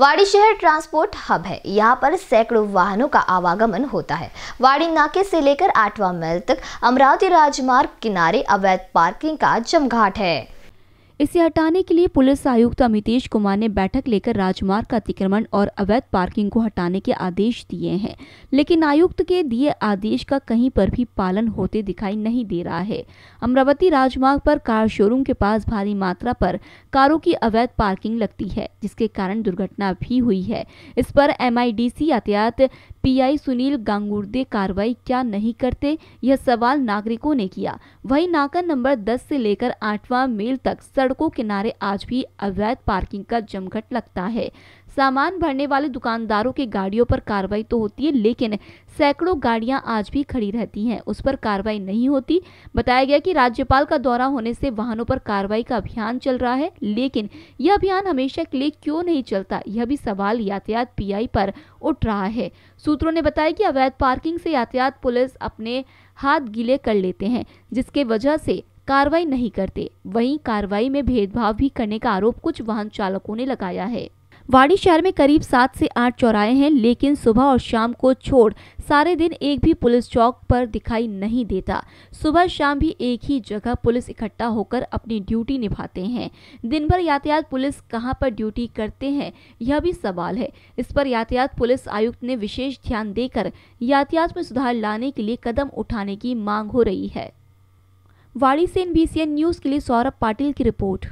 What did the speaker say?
वाड़ी शहर transport hub है यहाँ पर सैकड़ों वाहनों का आवागमन होता है वाड़ी नाके से लेकर आठवा मैल तक अमरावती राजमार्ग किनारे अवैध पार्किंग का जमघाट है इसे हटाने के लिए पुलिस आयुक्त अमितेश कुमार ने बैठक लेकर राजमार्ग का अतिक्रमण और अवैध पार्किंग को हटाने के आदेश दिए हैं लेकिन आयुक्त के दिए आदेश का कहीं पर भी पालन होते दिखाई नहीं दे रहा है अमरावती राजमार्ग पर कार शोरूम के पास भारी मात्रा पर कारों की अवैध पार्किंग लगती है जिसके कारण दुर्घटना भी हुई है इस पर एम यातायात पीआई सुनील गांगुर्दे कार्रवाई क्या नहीं करते यह सवाल नागरिकों ने किया वही नाका नंबर 10 से लेकर आठवां मेल तक सड़क सड़कों किनारे आज भी अवैध पार्किंग का जमघट लगता है सामान भरने वाले दुकानदारों के गाड़ियों पर कार्रवाई तो होती है लेकिन सैकड़ों गाड़ियां आज भी खड़ी रहती हैं उस पर कार्रवाई नहीं होती बताया गया कि राज्यपाल का दौरा होने से वाहनों पर कार्रवाई का अभियान चल रहा है लेकिन यह अभियान हमेशा के लिए क्यों नहीं चलता यह भी सवाल यातायात पीआई पर उठ रहा है सूत्रों ने बताया कि अवैध पार्किंग से यातायात पुलिस अपने हाथ गीले कर लेते हैं जिसके वजह से कार्रवाई नहीं करते वहीं कार्रवाई में भेदभाव भी करने का आरोप कुछ वाहन चालकों ने लगाया है वाड़ी शहर में करीब सात से आठ चौराहे हैं लेकिन सुबह और शाम को छोड़ सारे दिन एक भी पुलिस चौक पर दिखाई नहीं देता सुबह शाम भी एक ही जगह पुलिस इकट्ठा होकर अपनी ड्यूटी निभाते हैं दिन भर यातायात पुलिस कहां पर ड्यूटी करते हैं यह भी सवाल है इस पर यातायात पुलिस आयुक्त ने विशेष ध्यान देकर यातायात में सुधार लाने के लिए कदम उठाने की मांग हो रही है वाणी सेन बीसीएन न्यूज़ के लिए सौरभ पाटिल की रिपोर्ट